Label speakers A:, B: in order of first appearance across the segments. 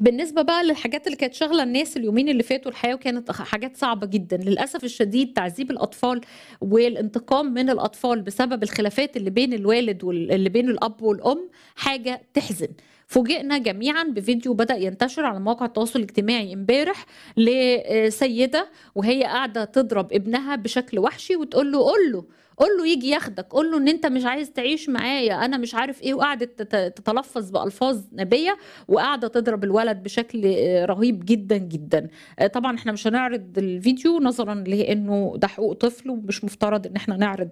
A: بالنسبه بقى للحاجات اللي كانت شاغله الناس اليومين اللي فاتوا الحياه وكانت حاجات صعبه جدا للاسف الشديد تعذيب الاطفال والانتقام من الاطفال بسبب الخلافات اللي بين الوالد واللي بين الاب والام حاجه تحزن فوجئنا جميعا بفيديو بدأ ينتشر على مواقع التواصل الاجتماعي امبارح لسيدة وهي قاعدة تضرب ابنها بشكل وحشي وتقول له قول له قول له يجي ياخدك قول له ان انت مش عايز تعيش معايا انا مش عارف ايه وقعدت تتلفظ بالفاظ نبيه وقاعده تضرب الولد بشكل رهيب جدا جدا آه، طبعا احنا مش هنعرض الفيديو نظرا لانه ده حقوق طفل ومش مفترض ان احنا نعرض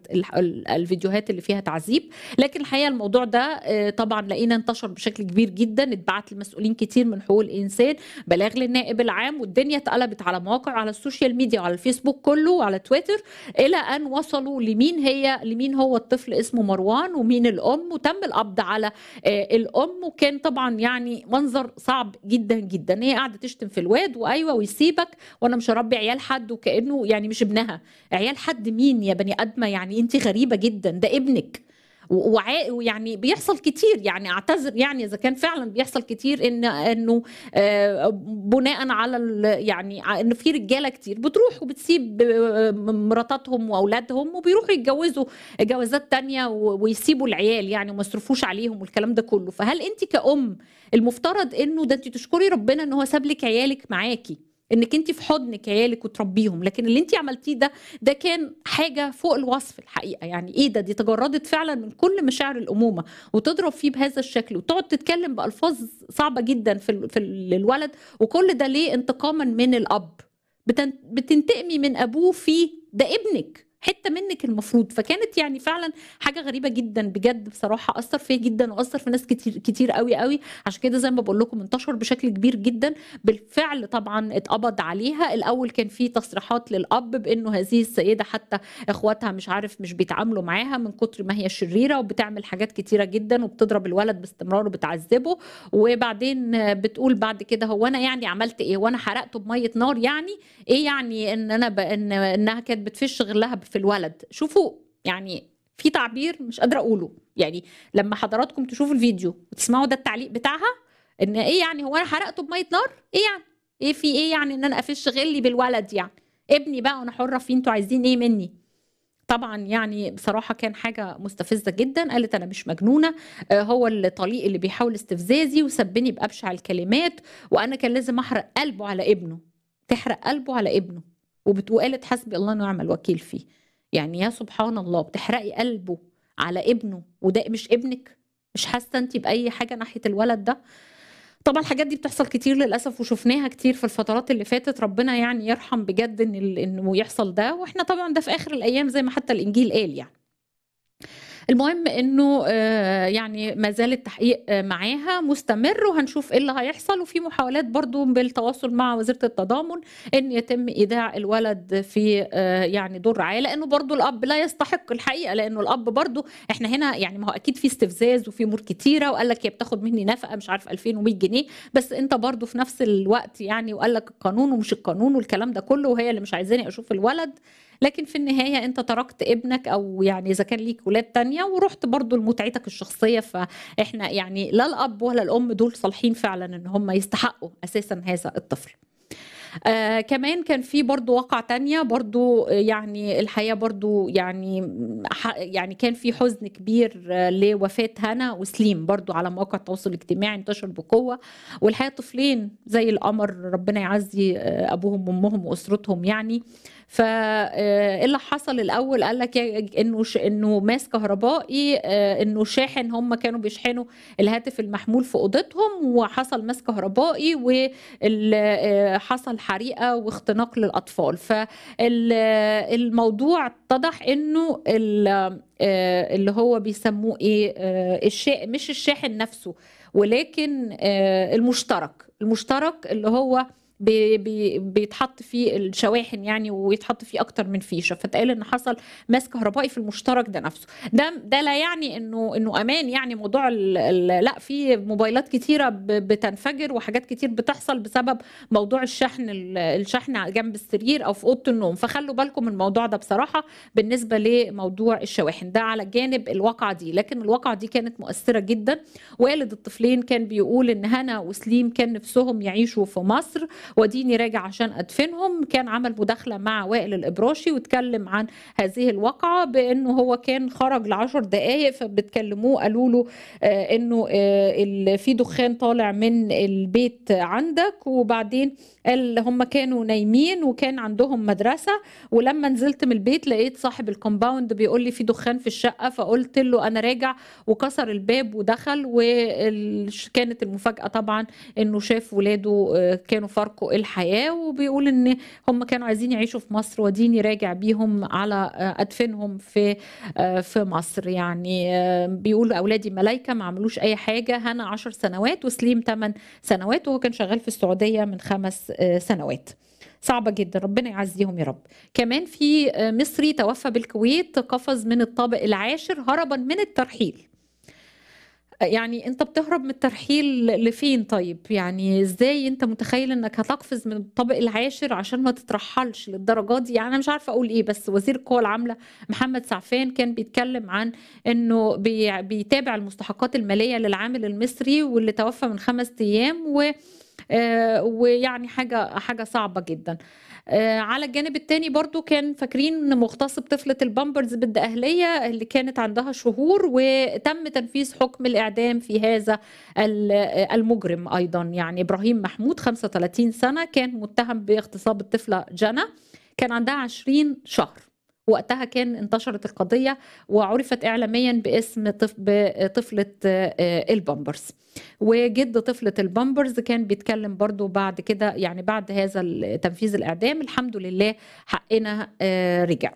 A: الفيديوهات اللي فيها تعذيب لكن الحقيقه الموضوع ده آه، طبعا لقينا انتشر بشكل كبير كبير جدا اتبعت لمسؤولين كتير من حقوق الانسان بلاغ للنائب العام والدنيا اتقلبت على مواقع على السوشيال ميديا وعلى الفيسبوك كله وعلى تويتر الى ان وصلوا لمين هي لمين هو الطفل اسمه مروان ومين الام وتم القبض على آه، الام وكان طبعا يعني منظر صعب جدا جدا هي قاعده تشتم في الواد وايوه ويسيبك وانا مش هربي عيال حد وكانه يعني مش ابنها عيال حد مين يا بني ادمه يعني انت غريبه جدا ده ابنك ويعني بيحصل كتير يعني اعتذر يعني اذا كان فعلا بيحصل كتير ان انه آه، بناء على يعني انه في رجاله كتير بتروح وبتسيب مراتاتهم واولادهم وبيروحوا يتجوزوا جوازات تانية ويسيبوا العيال يعني وما يصرفوش عليهم والكلام ده كله فهل انت كأم المفترض انه ده انت تشكري ربنا ان هو ساب لك عيالك معاكي انك انت في حضنك عيالك وتربيهم لكن اللي انت عملتيه ده ده كان حاجه فوق الوصف الحقيقه يعني ايه ده دي تجردت فعلا من كل مشاعر الامومه وتضرب فيه بهذا الشكل وتقعد تتكلم بالفاظ صعبه جدا في, في الولد وكل ده ليه انتقاما من الاب بتنتقمي من ابوه في ده ابنك حته منك المفروض فكانت يعني فعلا حاجه غريبه جدا بجد بصراحه اثر فيا جدا واثر في ناس كتير كتير قوي قوي عشان كده زي ما بقول لكم انتشر بشكل كبير جدا بالفعل طبعا اتقبض عليها الاول كان في تصريحات للاب بانه هذه السيده حتى اخواتها مش عارف مش بيتعاملوا معاها من كتر ما هي شريره وبتعمل حاجات كتيره جدا وبتضرب الولد باستمرار وبتعذبه وبعدين بتقول بعد كده هو انا يعني عملت ايه وانا حرقته بميه نار يعني ايه يعني ان انا ب... إن انها كانت بتفش غلها بف... في الولد شوفوا يعني في تعبير مش قادره اقوله يعني لما حضراتكم تشوفوا الفيديو وتسمعوا ده التعليق بتاعها ان ايه يعني هو انا حرقته بميه نار ايه يعني ايه في ايه يعني ان انا افش غلي بالولد يعني ابني بقى وانا حره فيه انتوا عايزين ايه مني طبعا يعني بصراحه كان حاجه مستفزه جدا قالت انا مش مجنونه آه، هو الطليق اللي بيحاول استفزازي وسبني بابشع الكلمات وانا كان لازم احرق قلبه على ابنه تحرق قلبه على ابنه وقالت حسبي الله ونعم الوكيل فيه يعني يا سبحان الله بتحرقي قلبه على ابنه وده مش ابنك مش حاسه انت باي حاجه ناحيه الولد ده طبعا الحاجات دي بتحصل كتير للاسف وشفناها كتير في الفترات اللي فاتت ربنا يعني يرحم بجد ان انه يحصل ده واحنا طبعا ده في اخر الايام زي ما حتى الانجيل قال يعني المهم انه آه، يعني ما زال التحقيق آه، معاها مستمر وهنشوف ايه اللي هيحصل وفي محاولات برضو بالتواصل مع وزيره التضامن ان يتم ايداع الولد في آه، يعني دور رعايه لانه برضو الاب لا يستحق الحقيقه لانه الاب برضو احنا هنا يعني ما هو اكيد في استفزاز وفي امور كتيره وقال لك هي بتاخد مني نفقه مش عارف 2100 جنيه بس انت برضو في نفس الوقت يعني وقال لك القانون ومش القانون والكلام ده كله وهي اللي مش عايزاني اشوف الولد لكن في النهايه انت تركت ابنك او يعني اذا كان ليك ولاد تانية ورحت برضو لمتعتك الشخصيه فاحنا يعني لا الاب ولا الام دول صالحين فعلا ان هم يستحقوا اساسا هذا الطفل آه، كمان كان في برضو وقع تانية برضو يعني الحقيقة برضو يعني يعني كان في حزن كبير آه، لوفاة هنا وسليم برضو على مواقع التواصل الاجتماعي انتشر بقوة والحقيقة طفلين زي القمر ربنا يعزي آه، أبوهم وأمهم وأسرتهم يعني فا إيه اللي حصل الاول قال لك انه انه ماس كهربائي انه شاحن هم كانوا بيشحنوا الهاتف المحمول في اوضتهم وحصل ماس كهربائي وحصل حريقه واختناق للاطفال فالموضوع اتضح انه آه، اللي هو بيسموه ايه آه، الشاحن مش الشاحن نفسه ولكن آه، المشترك المشترك اللي هو بي بي بيتحط فيه الشواحن يعني ويتحط فيه اكتر من فيشه فتقال ان حصل ماس كهربائي في المشترك ده نفسه ده ده لا يعني انه انه امان يعني موضوع الـ الـ لا في موبايلات كتيره بتنفجر وحاجات كتير بتحصل بسبب موضوع الشحن الشحن جنب السرير او في اوضه النوم فخلوا بالكم من الموضوع ده بصراحه بالنسبه لموضوع الشواحن ده على جانب الواقعه دي لكن الواقعه دي كانت مؤثره جدا والد الطفلين كان بيقول ان هنا وسليم كان نفسهم يعيشوا في مصر وديني راجع عشان أدفنهم كان عمل مداخلة مع وائل الإبراشي واتكلم عن هذه الواقعة بأنه هو كان خرج لعشر دقايق فبتكلموه قالوا له آه، أنه آه، في دخان طالع من البيت عندك وبعدين قال هم كانوا نايمين وكان عندهم مدرسة ولما نزلت من البيت لقيت صاحب الكومباوند بيقول لي في دخان في الشقة فقلت له أنا راجع وكسر الباب ودخل وكانت المفاجأة طبعا أنه شاف ولاده آه، كانوا فرق يتلقوا الحياة وبيقول إن هم كانوا عايزين يعيشوا في مصر وديني راجع بيهم على آه، أدفنهم في آه، في مصر يعني آه، بيقول أولادي ملايكة ما عملوش أي حاجة هنا عشر سنوات وسليم 8 سنوات وهو كان شغال في السعودية من خمس سنوات صعبه جدا ربنا يعزيهم يا رب كمان في مصري توفى بالكويت قفز من الطابق العاشر هربا من الترحيل يعني انت بتهرب من الترحيل لفين طيب يعني ازاي انت متخيل انك هتقفز من الطابق العاشر عشان ما تترحلش للدرجات دي يعني انا مش عارفه اقول ايه بس وزير القوى العامله محمد سعفان كان بيتكلم عن انه بي بيتابع المستحقات الماليه للعامل المصري واللي توفى من خمس ايام و آه ويعني حاجه حاجه صعبه جدا آه، على الجانب الثاني برضو كان فاكرين مغتصب طفلة البامبرز بنت أهلية اللي كانت عندها شهور وتم تنفيذ حكم الإعدام في هذا آه، المجرم أيضا يعني إبراهيم محمود 35 سنة كان متهم باغتصاب الطفلة جنى كان عندها 20 شهر وقتها كان انتشرت القضية وعرفت إعلاميا باسم طفلة آه، البامبرز وجد طفلة البامبرز كان بيتكلم برضو بعد كده يعني بعد هذا تنفيذ الإعدام الحمد لله حقنا آه، رجع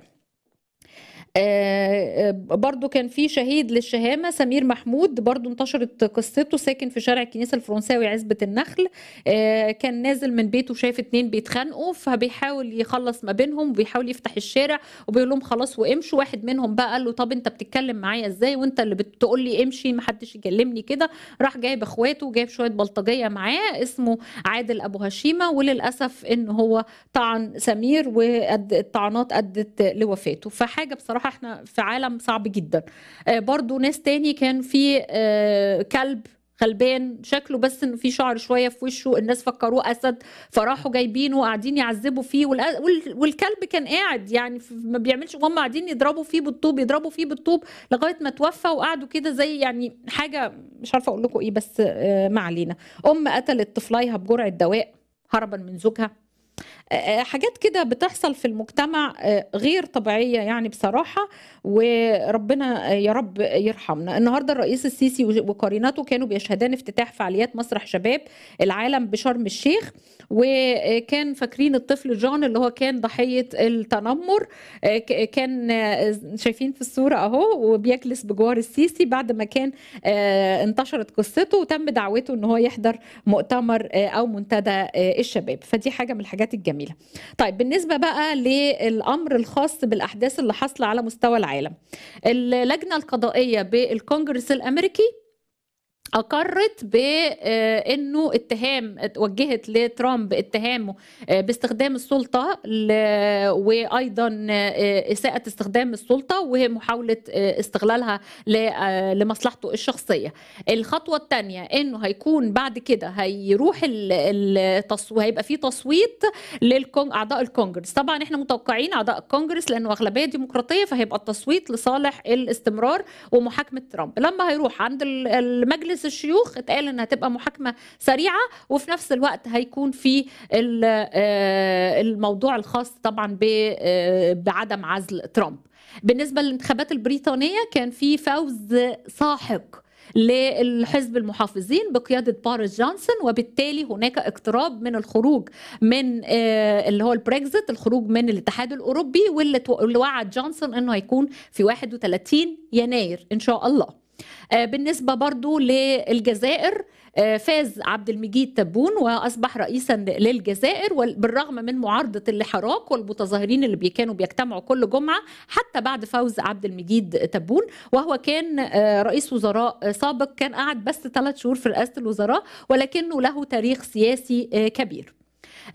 A: آه، آه، برضو كان في شهيد للشهامه سمير محمود برضو انتشرت قصته ساكن في شارع الكنيسه الفرنساوي عزبه النخل آه، كان نازل من بيته شايف اتنين بيتخانقوا فبيحاول يخلص ما بينهم وبيحاول يفتح الشارع وبيقول لهم خلاص وامشوا واحد منهم بقى قال له طب انت بتتكلم معايا ازاي وانت اللي بتقول لي امشي ما حدش يكلمني كده راح جايب اخواته جايب شويه بلطجيه معاه اسمه عادل ابو هشيمه وللاسف ان هو طعن سمير والطعنات ادت لوفاته فحاجه بصراحه احنا في عالم صعب جدا آه، برضو ناس تاني كان في آه، كلب غلبان شكله بس انه في شعر شويه في وشه الناس فكروه اسد فراحوا جايبينه وقاعدين يعذبوا فيه والكلب كان قاعد يعني ما بيعملش وهم قاعدين يضربوا فيه بالطوب يضربوا فيه بالطوب لغايه ما توفى وقعدوا كده زي يعني حاجه مش عارفه اقول لكم ايه بس آه، ما علينا ام قتلت طفليها بجرعه دواء هربا من زوجها آه، آه، حاجات كده بتحصل في المجتمع آه، غير طبيعيه يعني بصراحه وربنا يا رب يرحمنا النهارده الرئيس السيسي وقريناته كانوا بيشهدان افتتاح فعاليات مسرح شباب العالم بشرم الشيخ وكان فاكرين الطفل جون اللي هو كان ضحيه التنمر كان شايفين في الصوره اهو وبيجلس بجوار السيسي بعد ما كان انتشرت قصته وتم دعوته ان هو يحضر مؤتمر او منتدى الشباب فدي حاجه من الحاجات الجميله جميله طيب بالنسبه بقى للامر الخاص بالاحداث اللي حاصله على مستوى العالم اللجنه القضائيه بالكونجرس الامريكي اقرت بانه آه، اتهام اتوجهت لترامب اتهامه آه، باستخدام السلطه وايضا آه، اساءه استخدام السلطه ومحاوله استغلالها لمصلحته الشخصيه. الخطوه الثانيه انه هيكون بعد كده هيروح التصويت هيبقى في تصويت لاعضاء اعضاء الكونجرس، طبعا احنا متوقعين اعضاء الكونجرس لانه اغلبيه ديمقراطيه فهيبقى التصويت لصالح الاستمرار ومحاكمه ترامب. لما هيروح عند المجلس مجلس الشيوخ اتقال انها تبقى محاكمه سريعه وفي نفس الوقت هيكون في آه، الموضوع الخاص طبعا آه، بعدم عزل ترامب بالنسبه للانتخابات البريطانيه كان في فوز ساحق للحزب المحافظين بقيادة باريس جونسون وبالتالي هناك اقتراب من الخروج من آه، اللي هو البريكزت الخروج من الاتحاد الأوروبي واللي وعد جونسون أنه هيكون في 31 يناير إن شاء الله آه، بالنسبة برضو للجزائر آه، فاز عبد المجيد تبون واصبح رئيسا للجزائر بالرغم من معارضه الحراك والمتظاهرين اللي كانوا بيجتمعوا كل جمعه حتى بعد فوز عبد المجيد تبون وهو كان آه، رئيس وزراء سابق كان قعد بس ثلاث شهور في رئاسه الوزراء ولكنه له تاريخ سياسي كبير.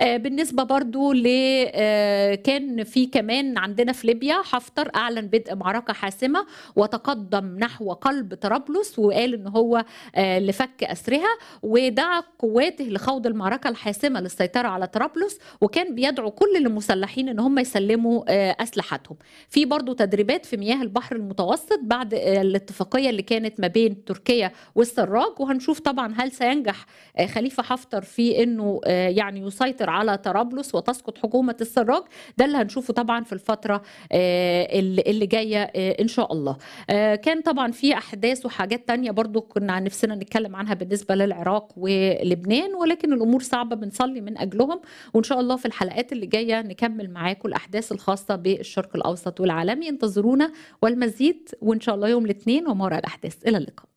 A: آه، بالنسبه برضو ل آه، كان في كمان عندنا في ليبيا حفتر اعلن بدء معركه حاسمه وتقدم نحو قلب طرابلس وقال ان هو آه، لفك اسرها ودعا قواته لخوض المعركه الحاسمه للسيطره على طرابلس وكان بيدعو كل المسلحين ان هم يسلموا اسلحتهم في برضو تدريبات في مياه البحر المتوسط بعد الاتفاقيه اللي كانت ما بين تركيا والسراج وهنشوف طبعا هل سينجح خليفه حفتر في انه يعني يسيطر تسيطر على طرابلس وتسقط حكومه السراج ده اللي هنشوفه طبعا في الفتره آه، اللي جايه آه، ان شاء الله آه، كان طبعا في احداث وحاجات تانية برضو كنا نفسنا نتكلم عنها بالنسبه للعراق ولبنان ولكن الامور صعبه بنصلي من اجلهم وان شاء الله في الحلقات اللي جايه نكمل معاكم الاحداث الخاصه بالشرق الاوسط والعالمي انتظرونا والمزيد وان شاء الله يوم الاثنين وما وراء الاحداث الى اللقاء